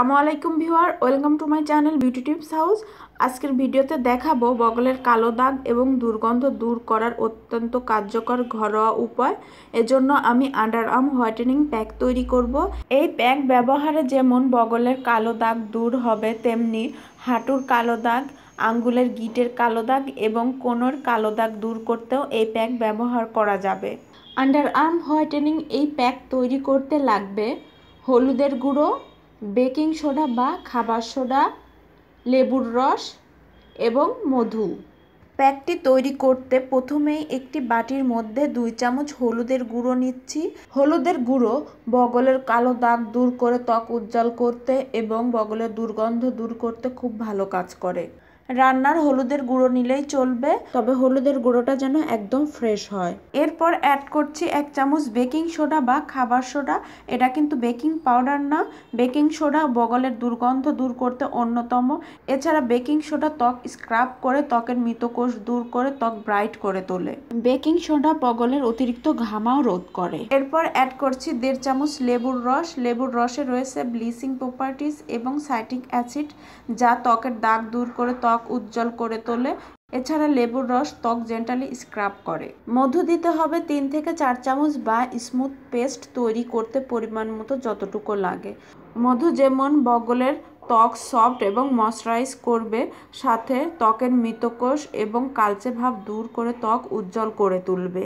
আসসালামু আলাইকুম viewer welcome to my channel beauty tips house আজকের ভিডিওতে দেখাবো বগলের কালো দাগ এবং দুর্গন্ধ দূর করার অত্যন্ত কার্যকর ঘরোয়া উপায় এজন্য আমি আন্ডার আর্ম হোয়াইটেনিং প্যাক তৈরি করব। এই প্যাক ব্যবহারে যেমন বগলের কালো দাগ দূর হবে তেমনি হাঁটুর কালো দাগ আঙ্গুলের গিটের কালো দাগ এবং কোনোর কালো দাগ দূর করতেও এই প্যাক ব্যবহার করা যাবে আন্ডার আর্ম হোয়াইটেনিং এই প্যাক তৈরি করতে লাগবে হলুদের গুঁড়ো বেকিং সোডা বা খাবার সোডা লেবুর রস এবং মধু প্যাকটি তৈরি করতে প্রথমেই একটি বাটির মধ্যে দুই চামচ হলুদের গুঁড়ো নিচ্ছি হলুদের গুঁড়ো বগলের কালো দাগ দূর করে ত্বক উজ্জ্বল করতে এবং বগলের দুর্গন্ধ দূর করতে খুব ভালো কাজ করে রান্নার হলুদের গুঁড়ো নিলেই চলবে তবে হলুদের গুঁড়োটা যেন একদম ফ্রেশ হয় এরপর অ্যাড করছি এক চামচ বেকিং সোডা বা খাবার সোডা এটা কিন্তু বেকিং পাউডার না বেকিং সোডা বগলের দুর্গন্ধ দূর করতে অন্যতম এছাড়া বেকিং সোডা ত্বক স্ক্রাব করে ত্বকের মৃতকোষ দূর করে ত্বক ব্রাইট করে তোলে বেকিং সোডা বগলের অতিরিক্ত ঘামাও রোধ করে এরপর অ্যাড করছি দেড় চামচ লেবুর রস লেবুর রসে রয়েছে ব্লিচিং প্রপার্টিস এবং সাইটিক অ্যাসিড যা ত্বকের দাগ দূর করে ত্বক ত্বক উজ্জ্বল করে তোলে এছাড়া লেবুর রস ত্বক জেন্টালি স্ক্রাব করে মধু দিতে হবে তিন থেকে চার চামচ বা স্মুথ পেস্ট তৈরি করতে পরিমাণ মতো যতটুকু লাগে মধু যেমন বগলের ত্বক সফট এবং ময়শ্চারাইজ করবে সাথে ত্বকের মৃতকোষ এবং কালচে ভাব দূর করে ত্বক উজ্জ্বল করে তুলবে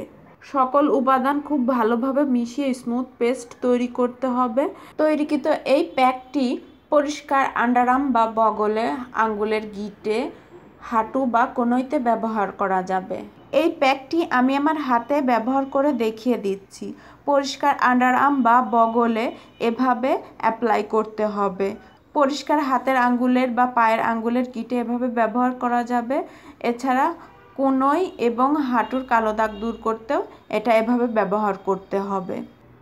সকল উপাদান খুব ভালোভাবে মিশিয়ে স্মুথ পেস্ট তৈরি করতে হবে তৈরিকৃত এই প্যাকটি পরিষ্কার আন্ডারাম বা বগলে আঙ্গুলের গিটে হাঁটু বা কোনোইতে ব্যবহার করা যাবে এই প্যাকটি আমি আমার হাতে ব্যবহার করে দেখিয়ে দিচ্ছি পরিষ্কার আন্ডারাম বা বগলে এভাবে অ্যাপ্লাই করতে হবে পরিষ্কার হাতের আঙ্গুলের বা পায়ের আঙ্গুলের কিটে এভাবে ব্যবহার করা যাবে এছাড়া কোনোই এবং হাঁটুর কালো দাগ দূর করতেও এটা এভাবে ব্যবহার করতে হবে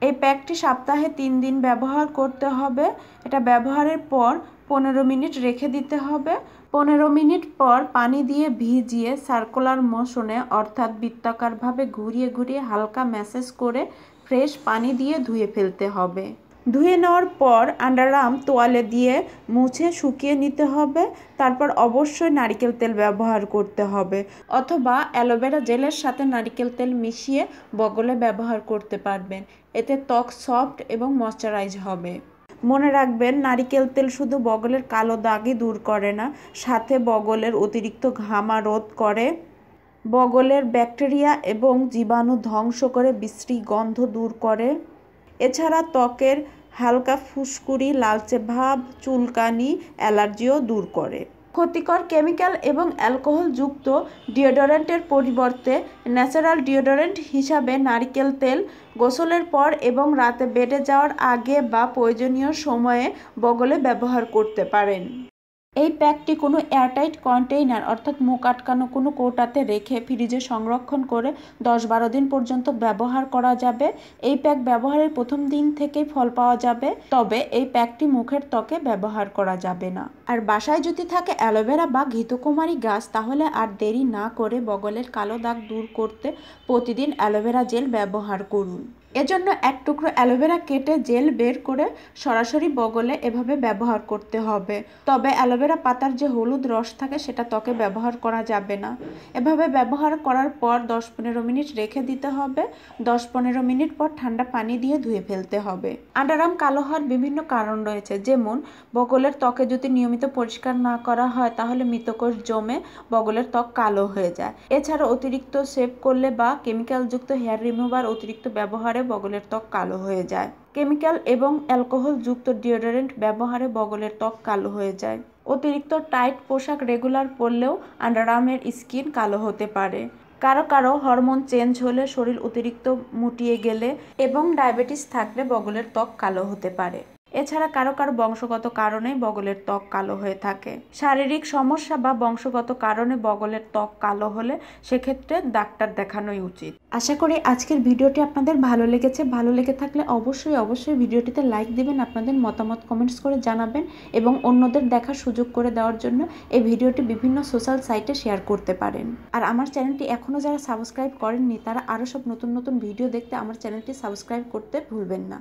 এই প্যাকটি সপ্তাহে তিন দিন ব্যবহার করতে হবে এটা ব্যবহারের পর পনেরো মিনিট রেখে দিতে হবে পনেরো মিনিট পর পানি দিয়ে ভিজিয়ে সার্কুলার মোশনে অর্থাৎ বৃত্তাকারভাবে ঘুরিয়ে ঘুরিয়ে হালকা ম্যাসেজ করে ফ্রেশ পানি দিয়ে ধুয়ে ফেলতে হবে ধুয়ে নেওয়ার পর আন্ডারআর্ম তোয়ালে দিয়ে মুছে শুকিয়ে নিতে হবে তারপর অবশ্যই নারিকেল তেল ব্যবহার করতে হবে অথবা অ্যালোভেরা জেলের সাথে নারিকেল তেল মিশিয়ে বগলে ব্যবহার করতে পারবেন এতে ত্বক সফট এবং ময়শ্চারাইজ হবে মনে রাখবেন নারিকেল তেল শুধু বগলের কালো দাগই দূর করে না সাথে বগলের অতিরিক্ত ঘামা রোধ করে বগলের ব্যাকটেরিয়া এবং জীবাণু ধ্বংস করে বিশ্রী গন্ধ দূর করে এছাড়া ত্বকের হালকা ফুসকুড়ি লালচে ভাব চুলকানি অ্যালার্জিও দূর করে ক্ষতিকর কেমিক্যাল এবং অ্যালকোহলযুক্ত ডিওডোরেন্টের পরিবর্তে ন্যাচারাল ডিওডোরেন্ট হিসাবে নারিকেল তেল গোসলের পর এবং রাতে বেডে যাওয়ার আগে বা প্রয়োজনীয় সময়ে বগলে ব্যবহার করতে পারেন এই প্যাকটি কোনো এয়ারটাইট কন্টেইনার অর্থাৎ মুখ আটকানো কোনো কোটাতে রেখে ফ্রিজে সংরক্ষণ করে দশ বারো দিন পর্যন্ত ব্যবহার করা যাবে এই প্যাক ব্যবহারের প্রথম দিন থেকেই ফল পাওয়া যাবে তবে এই প্যাকটি মুখের ত্বকে ব্যবহার করা যাবে না আর বাসায় যদি থাকে অ্যালোভেরা বা ঘিতকুমারী গাছ তাহলে আর দেরি না করে বগলের কালো দাগ দূর করতে প্রতিদিন অ্যালোভেরা জেল ব্যবহার করুন এজন্য এক টুকরো অ্যালোভেরা কেটে জেল বের করে সরাসরি বগলে এভাবে ব্যবহার করতে হবে তবে অ্যালোভেরা পাতার যে হলুদ রস থাকে সেটা ত্বকে ব্যবহার করা যাবে না এভাবে ব্যবহার করার পর দশ পনেরো মিনিট রেখে দিতে হবে দশ পনেরো মিনিট পর ঠান্ডা পানি দিয়ে ধুয়ে ফেলতে হবে আন্ডারাম কালো হওয়ার বিভিন্ন কারণ রয়েছে যেমন বগলের ত্বকে যদি নিয়মিত পরিষ্কার না করা হয় তাহলে মৃতকোষ জমে বগলের ত্বক কালো হয়ে যায় এছাড়া অতিরিক্ত সেভ করলে বা কেমিক্যালযুক্ত হেয়ার রিমুভার অতিরিক্ত ব্যবহারে বগলের ত্বক কালো হয়ে যায় কেমিক্যাল এবং অ্যালকোহল যুক্ত ডিওডোরেন্ট ব্যবহারে বগলের ত্বক কালো হয়ে যায় অতিরিক্ত টাইট পোশাক রেগুলার পরলেও আন্ডারআর্মের স্কিন কালো হতে পারে কারো কারো হরমোন চেঞ্জ হলে শরীর অতিরিক্ত মুটিয়ে গেলে এবং ডায়াবেটিস থাকলে বগলের ত্বক কালো হতে পারে এছাড়া কারো কারো বংশগত কারণে বগলের ত্বক কালো হয়ে থাকে শারীরিক সমস্যা বা বংশগত কারণে বগলের ত্বক কালো হলে সেক্ষেত্রে ডাক্তার দেখানোই উচিত আশা করি আজকের ভিডিওটি আপনাদের ভালো লেগেছে ভালো লেগে থাকলে অবশ্যই অবশ্যই ভিডিওটিতে লাইক দিবেন আপনাদের মতামত কমেন্টস করে জানাবেন এবং অন্যদের দেখার সুযোগ করে দেওয়ার জন্য এই ভিডিওটি বিভিন্ন সোশ্যাল সাইটে শেয়ার করতে পারেন আর আমার চ্যানেলটি এখনও যারা সাবস্ক্রাইব করেননি তারা আরও সব নতুন নতুন ভিডিও দেখতে আমার চ্যানেলটি সাবস্ক্রাইব করতে ভুলবেন না